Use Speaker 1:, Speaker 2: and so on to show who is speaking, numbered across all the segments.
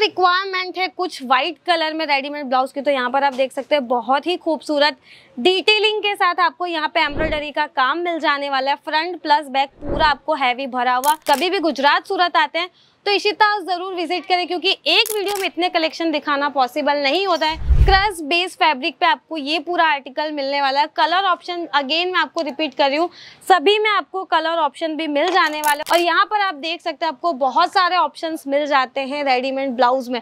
Speaker 1: requirement है कुछ white colour में रेडीमेड ब्लाउज की तो यहाँ पर आप देख सकते हैं बहुत ही खूबसूरत डिटेलिंग के साथ आपको यहाँ पे एम्ब्रॉयडरी का काम मिल जाने वाला है फ्रंट प्लस बैक पूरा आपको हैवी भरा हुआ कभी भी गुजरात सूरत आते हैं तो इसी तरह ज़रूर विजिट करें क्योंकि एक वीडियो में इतने कलेक्शन दिखाना पॉसिबल नहीं होता है क्रस बेस फैब्रिक पे आपको ये पूरा आर्टिकल मिलने वाला है कलर ऑप्शन अगेन मैं आपको रिपीट कर रही हूँ सभी में आपको कलर ऑप्शन भी मिल जाने वाला है और यहाँ पर आप देख सकते हैं आपको बहुत सारे ऑप्शन मिल जाते हैं रेडीमेड ब्लाउज में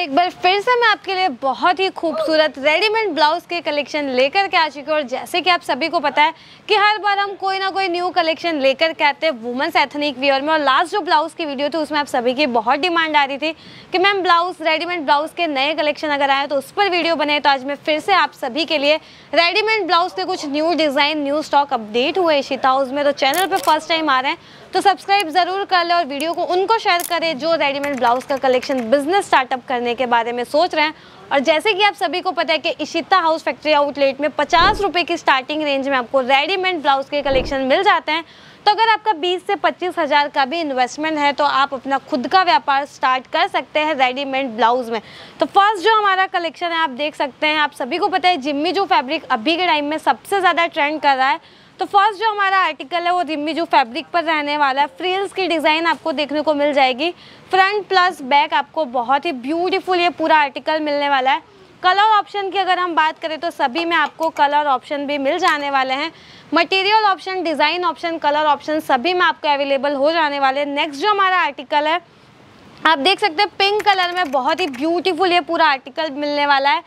Speaker 1: एक बार फिर से मैं आपके लिए बहुत ही खूबसूरत रेडीमेड ब्लाउज के कलेक्शन लेकर के आ चुकी हूँ और जैसे कि आप सभी को पता है कि हर बार हम कोई ना कोई न्यू कलेक्शन लेकर के आते हैं वुमेंस एथनिक वियर में और लास्ट जो ब्लाउज की वीडियो थी उसमें आप सभी की बहुत डिमांड आ रही थी कि मैम ब्लाउज रेडीमेड ब्लाउज के नए कलेक्शन अगर आए तो उस पर वीडियो बने तो आज मैं फिर से आप सभी के लिए रेडीमेड ब्लाउज के कुछ new design new stock update हुए इशिता उसमें तो चैनल पर फर्स्ट टाइम आ रहे हैं तो सब्सक्राइब ज़रूर कर लें और वीडियो को उनको शेयर करें जो रेडीमेड ब्लाउज़ का कलेक्शन बिजनेस स्टार्टअप करने के बारे में सोच रहे हैं और जैसे कि आप सभी को पता है कि इशिता हाउस फैक्ट्री आउटलेट में पचास रुपये की स्टार्टिंग रेंज में आपको रेडीमेड ब्लाउज़ के कलेक्शन मिल जाते हैं तो अगर आपका बीस से पच्चीस हज़ार का भी इन्वेस्टमेंट है तो आप अपना खुद का व्यापार स्टार्ट कर सकते हैं रेडीमेड ब्लाउज़ में तो फर्स्ट जो हमारा कलेक्शन है आप देख सकते हैं आप सभी को पता है जिम्मी जो फैब्रिक अभी के टाइम में सबसे ज़्यादा ट्रेंड कर रहा है तो फर्स्ट जो हमारा आर्टिकल है वो रिम्मी जो फैब्रिक पर रहने वाला है फ्रिल्स की डिज़ाइन आपको देखने को मिल जाएगी फ्रंट प्लस बैक आपको बहुत ही ब्यूटीफुल ये पूरा आर्टिकल मिलने वाला है कलर ऑप्शन की अगर हम बात करें तो सभी में आपको कलर ऑप्शन भी मिल जाने वाले हैं material option design option colour option सभी में आपको अवेलेबल हो जाने वाले हैं नेक्स्ट जो हमारा आर्टिकल है आप देख सकते हैं पिंक कलर में बहुत ही ब्यूटीफुल ये पूरा आर्टिकल मिलने वाला है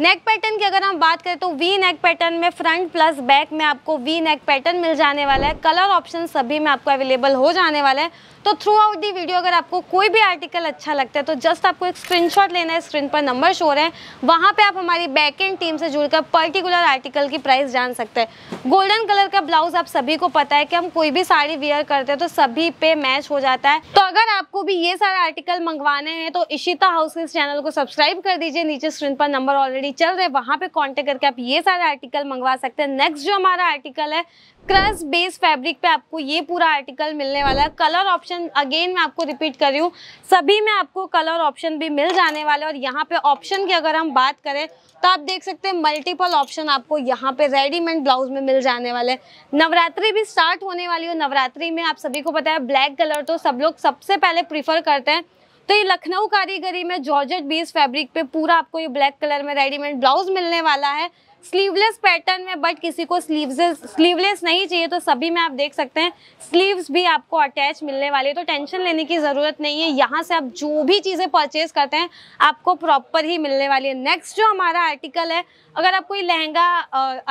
Speaker 1: नेक पैटर्न की अगर हम बात करें तो वी नेक पैटर्न में फ्रंट प्लस बैक में आपको वी नेक पैटर्न मिल जाने वाला है कलर ऑप्शन सभी में आपको अवेलेबल हो जाने वाला है तो थ्रू आउट दी वीडियो अगर आपको कोई भी आर्टिकल अच्छा लगता है तो जस्ट आपको एक स्क्रीनशॉट लेना है स्क्रीन पर नंबर शो रहे हैं वहाँ पे आप हमारी बैक एंड टीम से जुड़कर पर्टिकुलर आर्टिकल की प्राइस जान सकते हैं गोल्डन कलर का ब्लाउज आप सभी को पता है कि हम कोई भी साड़ी वेयर करते हैं तो सभी पे मैच हो जाता है तो अगर आपको भी ये सारे आर्टिकल मंगवाने हैं तो इशिता हाउस चैनल को सब्सक्राइब कर दीजिए नीचे स्क्रीन पर नंबर ऑलरेडी ऑलरेडी चल रहे हैं वहाँ पे कांटेक्ट करके आप ये सारे आर्टिकल मंगवा सकते हैं नेक्स्ट जो हमारा आर्टिकल है क्रस बेस फैब्रिक पे आपको ये पूरा आर्टिकल मिलने वाला है कलर ऑप्शन अगेन मैं आपको रिपीट कर रही हूँ सभी में आपको कलर ऑप्शन भी मिल जाने वाले और यहाँ पे ऑप्शन की अगर हम बात करें तो आप देख सकते हैं मल्टीपल ऑप्शन आपको यहाँ पे रेडीमेड ब्लाउज में मिल जाने वाले नवरात्रि भी स्टार्ट होने वाली हो नवरात्रि में आप सभी को पता है ब्लैक कलर तो सब लोग सबसे पहले प्रीफर करते हैं तो ये लखनऊ कारीगरी में जॉर्जेट बेस फैब्रिक पे पूरा आपको ये ब्लैक कलर में रेडीमेड ब्लाउज मिलने वाला है स्लीवलेस पैटर्न में बट किसी को स्लीवस स्लीवलेस नहीं चाहिए तो सभी में आप देख सकते हैं स्लीव्स भी आपको अटैच मिलने वाली है तो टेंशन लेने की ज़रूरत नहीं है यहाँ से आप जो भी चीज़ें परचेज करते हैं आपको प्रॉपर ही मिलने वाली है नेक्स्ट जो हमारा आर्टिकल है अगर आप कोई लहंगा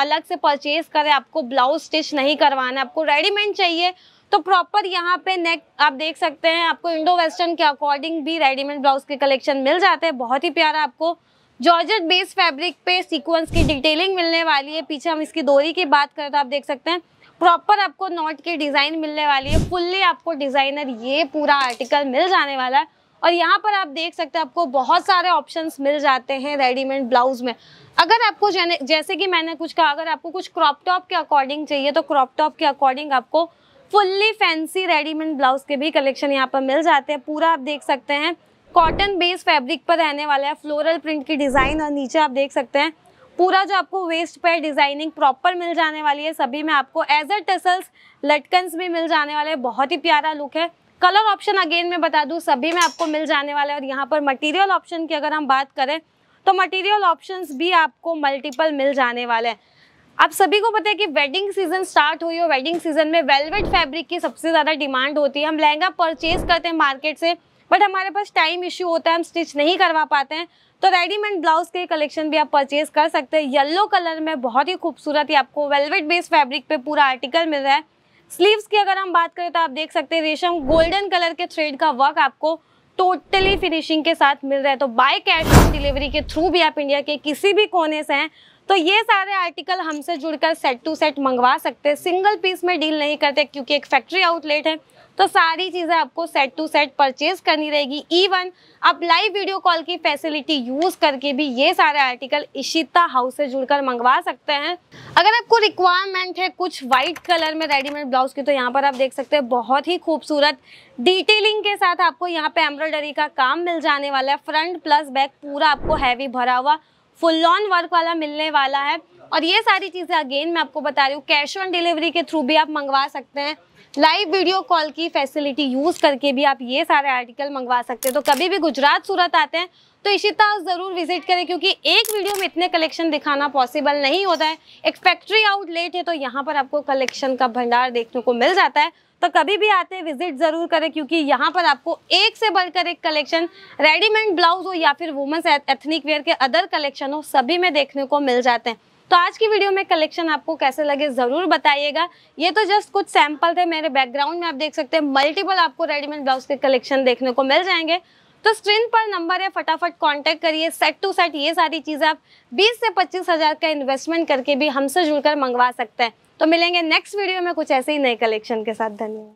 Speaker 1: अलग से परचेज करें आपको ब्लाउज स्टिच नहीं करवाना आपको रेडीमेड चाहिए तो प्रॉपर यहाँ पे नेक आप देख सकते हैं आपको इंडो वेस्टर्न के अकॉर्डिंग भी रेडीमेड ब्लाउज के कलेक्शन मिल जाते हैं बहुत ही प्यारा आपको जॉर्जेट बेस फैब्रिक पे सीक्वेंस की डिटेलिंग मिलने वाली है पीछे हम इसकी दोरी की बात करें तो आप देख सकते हैं प्रॉपर आपको नॉट की डिज़ाइन मिलने वाली है फुल्ली आपको डिज़ाइनर ये पूरा आर्टिकल मिल जाने वाला है और यहाँ पर आप देख सकते हैं आपको बहुत सारे ऑप्शंस मिल जाते हैं रेडीमेड ब्लाउज़ में अगर आपको जैसे कि मैंने कुछ कहा अगर आपको कुछ क्रॉप टॉप के अकॉर्डिंग चाहिए तो क्रॉप टॉप के अकॉर्डिंग आपको फुल्ली फैंसी रेडीमेड ब्लाउज के भी कलेक्शन यहाँ पर मिल जाते हैं पूरा आप देख सकते हैं कॉटन बेस फैब्रिक पर रहने वाला है फ्लोरल प्रिंट की डिज़ाइन और नीचे आप देख सकते हैं पूरा जो आपको वेस्ट पर डिज़ाइनिंग प्रॉपर मिल जाने वाली है सभी में आपको एज अ टसल्स लटकन्स भी मिल जाने वाले हैं बहुत ही प्यारा लुक है कलर ऑप्शन अगेन मैं बता दूँ सभी में आपको मिल जाने वाला है और यहाँ पर मटीरियल ऑप्शन की अगर हम बात करें तो मटेरियल ऑप्शंस भी आपको मल्टीपल मिल जाने वाले हैं आप सभी को पता है कि वेडिंग सीजन स्टार्ट हुई और वेडिंग सीजन में वेलवेट फैब्रिक की सबसे ज़्यादा डिमांड होती है हम लहंगा परचेज करते हैं मार्केट से बट हमारे पास टाइम इश्यू होता है हम स्टिच नहीं करवा पाते हैं तो रेडीमेड ब्लाउज के कलेक्शन भी आप परचेज कर सकते हैं येलो कलर में बहुत ही खूबसूरत ही आपको वेलवेट बेस्ड फैब्रिक पे पूरा आर्टिकल मिल रहा है स्लीव्स की अगर हम बात करें तो आप देख सकते हैं रेशम गोल्डन कलर के थ्रेड का वर्क आपको टोटली फिनिशिंग के साथ मिल रहा है तो बाय कैश ऑन डिलीवरी के थ्रू भी आप इंडिया के किसी भी कोने से हैं तो ये सारे आर्टिकल हमसे जुड़कर सेट टू सेट मंगवा सकते हैं सिंगल पीस में डील नहीं करते क्योंकि एक फैक्ट्री आउटलेट है तो सारी चीज़ें आपको सेट टू सेट परचेज करनी रहेगी इवन आप लाइव वीडियो कॉल की फैसिलिटी यूज़ करके भी ये सारे आर्टिकल इशिता हाउस से जुड़कर मंगवा सकते हैं अगर आपको रिक्वायरमेंट है कुछ वाइट कलर में रेडीमेड ब्लाउज की तो यहाँ पर आप देख सकते हैं बहुत ही खूबसूरत डिटेलिंग के साथ आपको यहाँ पे एम्ब्रॉयडरी का काम मिल जाने वाला है फ्रंट प्लस बैक पूरा आपको हैवी भरा हुआ फुल ऑन वर्क वाला मिलने वाला है और ये सारी चीज़ें अगेन मैं आपको बता रही हूँ कैश ऑन डिलीवरी के थ्रू भी आप मंगवा सकते हैं लाइव वीडियो कॉल की फैसिलिटी यूज़ करके भी आप ये सारे आर्टिकल मंगवा सकते हैं तो कभी भी गुजरात सूरत आते हैं तो इशिता ज़रूर विजिट करें क्योंकि एक वीडियो में इतने कलेक्शन दिखाना पॉसिबल नहीं होता है एक फैक्ट्री आउटलेट है तो यहाँ पर आपको कलेक्शन का भंडार देखने को मिल जाता है तो कभी भी आते विजिट ज़रूर करें क्योंकि यहाँ पर आपको एक से बढ़कर एक कलेक्शन रेडीमेड ब्लाउज हो या फिर वुमेंस एथनिक वेयर के अदर कलेक्शन हो सभी में देखने को मिल जाते हैं तो आज की वीडियो में कलेक्शन आपको कैसे लगे ज़रूर बताइएगा ये तो जस्ट कुछ सैंपल थे मेरे बैकग्राउंड में आप देख सकते हैं मल्टीपल आपको रेडीमेड ब्लाउज के कलेक्शन देखने को मिल जाएंगे तो स्क्रीन पर नंबर है फटाफट कांटेक्ट करिए सेट टू सेट ये सारी चीज़ें आप 20 से पच्चीस हज़ार का इन्वेस्टमेंट करके भी हमसे जुड़कर मंगवा सकते हैं तो मिलेंगे नेक्स्ट वीडियो में कुछ ऐसे ही नए कलेक्शन के साथ धन्यवाद